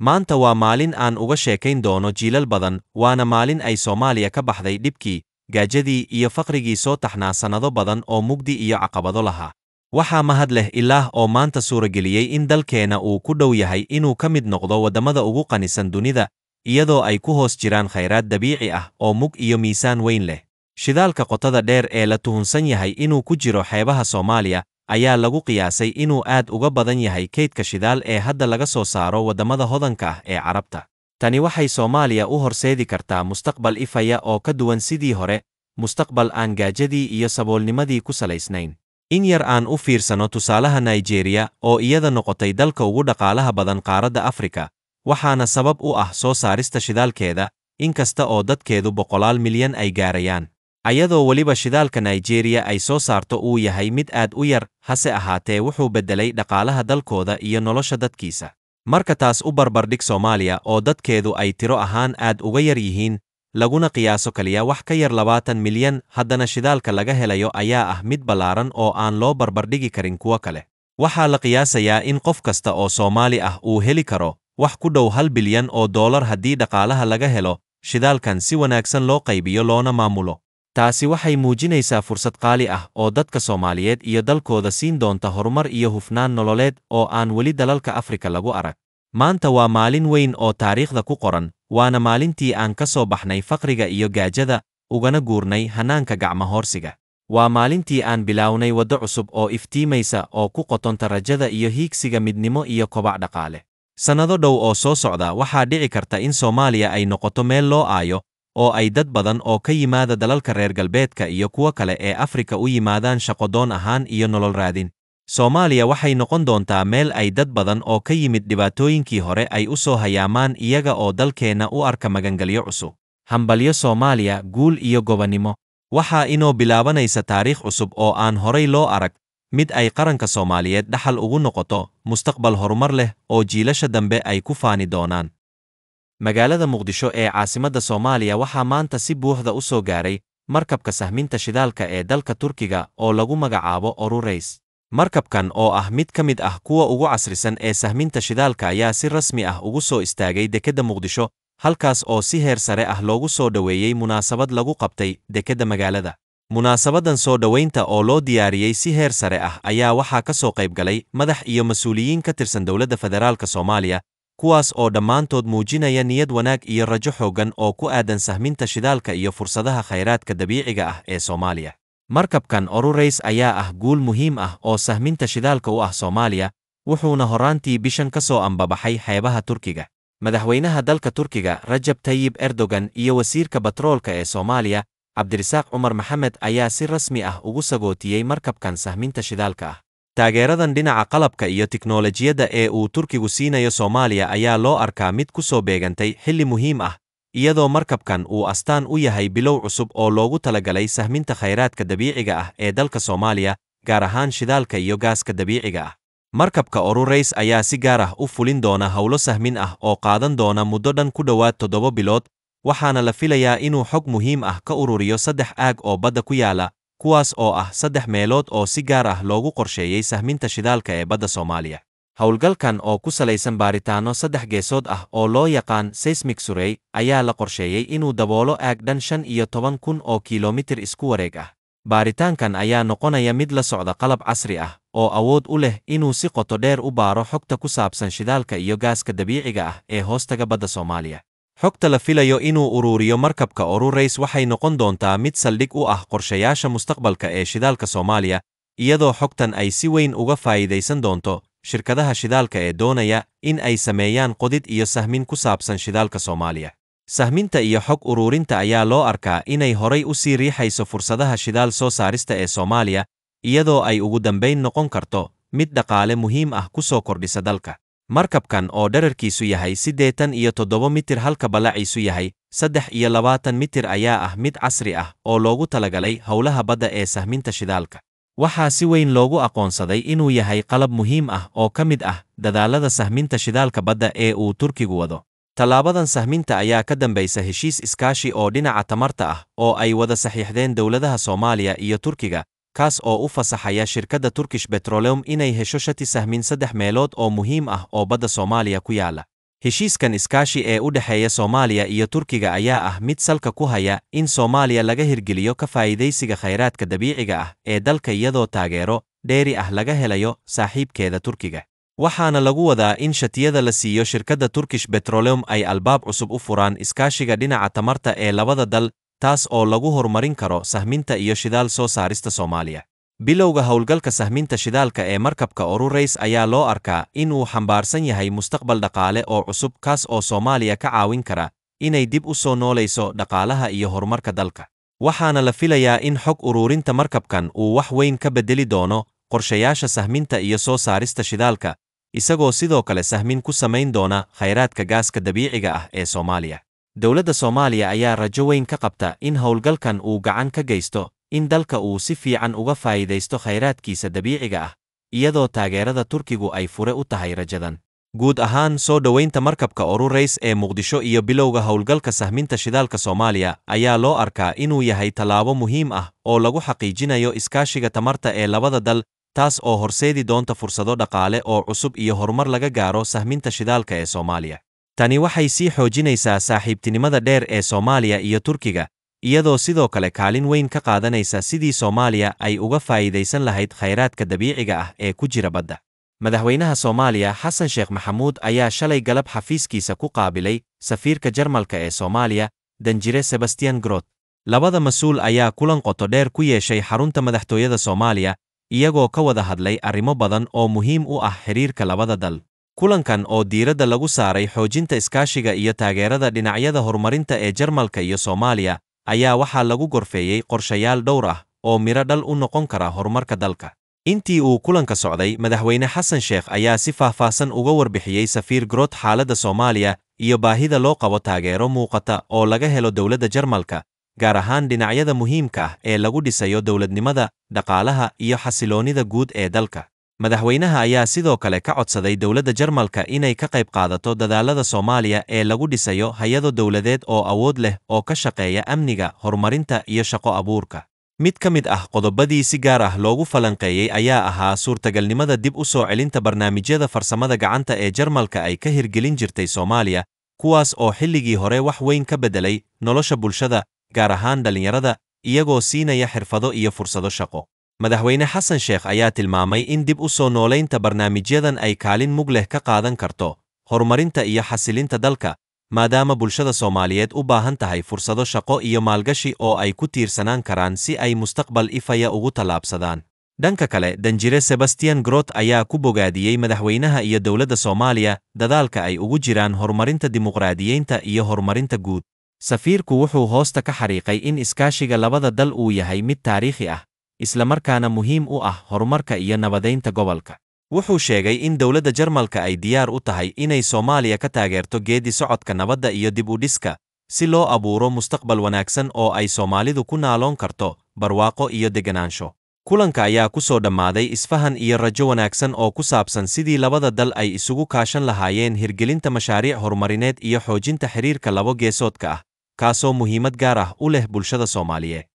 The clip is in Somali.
maanta waa maalin aan uga sheekayn doono jiilal badan waana maalin ay soomaaliya ka baxday dhibkii gaajadii iyo faqrigii soo taxnaa sannado badan oo mugdi iyo caqabado lahaa waxaa mahad leh ilaah oo maanta suurageliyey in dalkeenna uu ku dhow yahay inuu ka mid noqdo waddamada ugu qanisan dunida iyadoo ay ku hoos jiraan khayraad dabiici ah oo mug iyo miisaan weyn leh shidaalka qotada dheer ee la tuhunsan yahay inuu ku jiro xeebaha soomaaliya ayaa lagu qiyaasay inuu aad uga badan yahay kaydka shidaal ee hadda laga soo saaro waddamada hodanka ah ee carabta tani waxay soomaaliya u horseedi kartaa mustaqbal ifaya oo ka duwan sidii hore mustaqbal aan gaajadii iyo saboolnimadii ku salaysnayn in yar aan u fiirsano tusaalaha naijeriya oo iyada noqotay dalka ugu dhaqaalaha badan qaaradda afrika waxaana sabab u ah soo saarista shidaalkeeda in kasta oo dadkeedu boqolaal milyan ay gaarayaan ayadoo weliba shidaalka naijeeriya ay soo saarto uu yahay mid aad u yar hase ahaatee wuxuu beddelay dhaqaalaha dalkooda iyo nolosha dadkiisa marka taas u barbardhig soomaaliya oo dadkeedu ay tiro ahaan aad uga yar yihiin laguna qiyaaso kaliya wax ka yar labaatan milyan haddana shidaalka laga helayo ayaa ah mid ballaaran oo aan loo barbardhigi karin kuwa kale waxaa la qiyaasayaa in qof kasta oo soomaali ah uu heli karo wax ku dhow hal bilyan oo dollar haddii dhaqaalaha laga helo shidaalkan si wanaagsan loo qaybiyo loona maamulo taasi waxay muujinaysaa fursad qaali ah oo dadka soomaaliyeed iyo dalkooda siin doonta horumar iyo hufnaan nololeed oo aan weli dalalka afrika lagu arag maanta waa maalin weyn oo taariikhda ku qoran waana maalintii aan ka soo baxnay faqriga iyo gaajada ugana guurnay hannaanka gacma hoorsiga waa maalintii aan bilaawnay waddo cusub oo iftiimaysa oo ku qotonta rajada iyo hiigsiga midnimo iyo kobac dhaqaale sannado dhow oo soo socda waxaa dhici karta in soomaaliya ay noqoto meel loo aayo oo ay dad badan oo ka yimaada dalalka reer galbeedka iyo kuwo kale ee afrika u yimaadaan shaqodoon ahaan iyo nolol raadin soomaaliya waxay noqon doontaa meel ay dad badan oo ka yimid dhibaatooyinkii hore ay u soo hayaamaan iyaga oo dalkeenna u arka magangelyo cusub hambalyo soomaaliya guul iyo gobonnimo waxaa inoo bilaabanaysa taariikh cusub oo aan horay loo arag mid ay qaranka soomaaliyeed dhaxal ugu noqoto mustaqbal horumar leh oo jiilasha dambe ay ku faani doonaan magaalada muqdisho ee caasimadda soomaaliya waxaa maanta si buuxda u soo gaaray markabka sahminta shidaalka ee dalka turkiga oo lagu magacaabo orurays markabkan oo ah mid ka mid ah kuwa ugu casrisan ee sahminta shidaalka ayaa si rasmi ah ugu soo istaagay dekedda muqdisho halkaas oo si heer sare ah loogu soo dhoweeyey munaasabad lagu qabtay dekedda magaalada munaasabaddan soo dhowaynta oo loo diyaariyey si heer sare ah ayaa waxaa ka soo qayb galay madax iyo mas-uuliyiin ka tirsan dowladda federaalka soomaaliya kuwaas oo dhammaantood muujinaya niyad wanaag iyo rajo xooggan oo ku aadan sahminta shidaalka iyo fursadaha khayraadka dabiiciga ah ee Soomaaliya. Markabkan Orurays ayaa ah guul muhiim ah oo sahminta shidaalka u ah Soomaaliya, wuxuuna horaantii bishan ka soo ambabaxay xeebaha Turkiga. Madaxweynaha dalka Turkiga Rajab Tayyib Erdogan iyo wasiirka batroolka ee Soomaaliya, Cabdirisaaq Cumar Maxamed ayaa si rasmi ah ugu sagootiyey markabkan sahminta shidaalka ah taageeradan dhinaca qalabka iyo tiknolojiyadda ee uu turkigu siinayo soomaaliya ayaa loo arkaa mid ku soo beegantay xilli muhiim ah iyadoo markabkan uu astaan u yahay bilow cusub oo loogu talagalay sahminta khayraadka dabiiciga ah ee dalka soomaaliya gaar ahaan shidaalka iyo gaaska dabiiciga ah markabka orurays ayaa si gaar ah u fulin doona howlo sahmin ah oo qaadan doona muddo dhan ku dhowaad toddoba bilood waxaana la filayaa inuu xog muhiim ah ka ururiyo saddex aag oo badda ku yaala kuwaas oo ah saddex meelood oo si gaar ah loogu qorsheeyey sahminta shidaalka ee badda soomaaliya howlgalkan oo ku salaysan baaritaanno saddex geesood ah oo loo yaqaan seysmik surey ayaa la qorsheeyey inuu daboolo aag dhan shan iyo toban kun oo kilomitir isku wareeg ah baaritaankan ayaa noqonaya mid la socda qalab casri ah oo awood u leh inuu si qoto dheer u baaro xogta ku saabsan shidaalka iyo gaaska dabiiciga ah ee hoostaga badda soomaaliya xogta la filayo inuu uruuriyo markabka Orurace waxay noqon doontaa mid saldhig u ah qorshayaasha mustaqbalka ee shidaalka Soomaaliya iyadoo xogtan ay si weyn uga faa'iidaysan doonto shirkadaha shidaalka ee doonaya in ay sameeyaan qodid iyo sahmin ku saabsan shidaalka Soomaaliya sahminta iyo xog uruurinta ayaa loo arkaa inay horay u sii riixayso fursadaha shidaal soo saarista ee Soomaaliya iyadoo ay ugu dambayn noqon karto mid dhaqaale muhiim ah ku soo kordhisa dalka markabkan oo dherarkiisu yahay siddeetan iyo toddoba mitir halka ballaciisu yahay saddex iyo labaatan mitir ayaa ah mid casri ah oo loogu talagalay howlaha badda ee sahminta shidaalka waxaa si weyn loogu aqoonsaday inuu yahay qalab muhiim ah oo ka mid ah dadaallada sahminta shidaalka badda ee uu turkigu wado tallaabadan sahminta ayaa ka dambaysa heshiis iskaashi oo dhinaca tamarta ah oo ay wada saxiixdeen dowladaha soomaaliya iyo turkiga kaas oo u fasaxaya shirkadda Turkish Petroleum inay hesho shati sahmin saddex meelood oo muhiim ah oo badda Soomaaliya ku yaala heshiiskan iskaashi ee u dhexeeya Soomaaliya iyo Turkiga ayaa ah mid salka ku haya in Soomaaliya laga hirgeliyo ka faa'iidaysiga khayraadka dabiiciga ah ee dalka iyadoo taageero dheeri ah laga helayo saaxiibkeeda Turkiga waxaana lagu wadaa in shatiyada la siiyo shirkadda Turkish Petroleum ay albaab cusub u furaan iskaashiga dhinaca tamarta ee labada dal taas oo lagu horumarin karo sahminta iyo shidaal soo saarista Soomaaliya bilowga howlgalka sahminta shidaalka ee markabka Orurays ayaa loo arkaa in uu xambaarsan yahay mustaqbal dhaqaale oo cusub kaas oo Soomaaliya ka caawin kara inay dib u soo noolayso dhaqaalaha iyo horumarka dalka waxaana la filayaa in xog uruurinta markabkan uu wax weyn ka beddeli doono qorshayaasha sahminta iyo soo saarista shidaalka isagoo sidoo kale sahmin ku samayn doona khayraadka gaaska dabiiciga ah ee Soomaaliya dowladda soomaaliya ayaa rajo weyn ka qabta in howlgalkan uu gacan ka geysto in dalka uu si fiican uga faa'iidaysto khayraadkiisa dabiiciga ah iyadoo taageerada turkigu ay fure u tahay rajadan guud ahaan soo dhowaynta markabka orurays ee muqdisho iyo bilowga howlgalka sahminta shidaalka soomaaliya ayaa loo arkaa inuu yahay tallaabo muhiim ah oo lagu xaqiijinayo iskaashiga tamarta ee labada dal taas oo horseedi doonta fursado dhaqaale oo cusub iyo horumar laga gaaro sahminta shidaalka ee soomaaliya Tani waxay sii xoojinaysaa saaxiibtinimada dheer ee Soomaaliya iyo Turkiga, iyadoo sidoo kale kaalin weyn ka qaadanaysa sidii Soomaaliya ay uga faa'iidaysan lahayd khayraadka dabiiciga ah ee ku jira badda. Madaxweynaha Soomaaliya Xasan Sheekh Maxamuud ayaa shalay galab xafiiskiisa ku qaabilay safiirka Jarmalka ee Soomaaliya, Danjire Sebastian grot Labada mas-uul ayaa kulan qoto dheer ku yeeshay xarunta madaxtooyada Soomaaliya, iyagoo ka wada hadlay arrimo badan oo muhiim u ah xiriirka labada dal kulankan oo diiradda lagu saaray xoojinta iskaashiga iyo taageerada dhinacyada horumarinta ee Jarmalka iyo Soomaaliya ayaa waxaa lagu gorfeeyey qorshayaal dhowr ah oo miro dhal u noqon kara horumarka dalka intii uu kulanka socday madaxweyne xasan sheekh ayaa si faahfaahsan uga warbixiyey safiir groot xaaladda soomaaliya iyo baahida loo qabo taageero muuqata oo laga helo dowladda jarmalka gaar ahaan dhinacyada muhiimka ah ee lagu dhisayo dowladnimada dhaqaalaha iyo xasiloonida guud ee dalka madaxweynaha ayaa sidoo kale ka codsaday dowladda jarmalka inay ka qayb qaadato dadaallada soomaaliya ee lagu dhisayo hay-ado dowladeed oo awood leh oo ka shaqeeya amniga horumarinta iyo shaqo abuurka mid ka mid ah qodobadii si gaar ah loogu falanqeeyey ayaa ahaa suurtagalnimada dib u soo celinta barnaamijyada farsamada gacanta ee jarmalka ay ka hirgelin jirtay soomaaliya kuwaas oo xilligii hore wax weyn ka bedelay nolosha bulshada gaar ahaan dhallinyarada iyagoo siinaya xirfado iyo fursado shaqo madaxweyne xasan sheekh ayaa tilmaamay in dib u soo noolaynta barnaamijyadan ay kaalin mug leh ka qaadan karto horumarinta iyo xasilinta dalka maadaama bulshada soomaaliyeed u baahan tahay fursado shaqo iyo maalgashi oo ay ku tiirsanaan karaan si ay mustaqbal ifaya ugu tallaabsadaan dhanka kale danjire sebastian grot ayaa ku bogaadiyey madaxweynaha iyo dowladda soomaaliya dadaalka ay ugu jiraan horumarinta dimuqraadiyeynta iyo horumarinta guud safiirku wuxuu hoosta ka xariiqay in iskaashiga labada dal uu yahay mid taariikhi ah islamarkaana muhiim u ah horumarka iyo nabadaynta gobolka wuxuu sheegay in dowladda jarmalka ay diyaar u tahay inay soomaaliya ka taageerto geeddi socodka nabadda iyo dib u dhiska si loo abuuro mustaqbal wanaagsan oo ay soomaalidu ku naaloon karto barwaaqo iyo degganaansho kulanka ayaa ku soo dhammaaday isfahan iyo rajo wanaagsan oo ku saabsan sidii labada dal ay isugu kaashan lahaayeen hirgelinta mashaariic horumarineed iyo xoojinta xiriirka labo geesoodka ah kaasoo muhiimad gaar ah u leh bulshada soomaaliyeed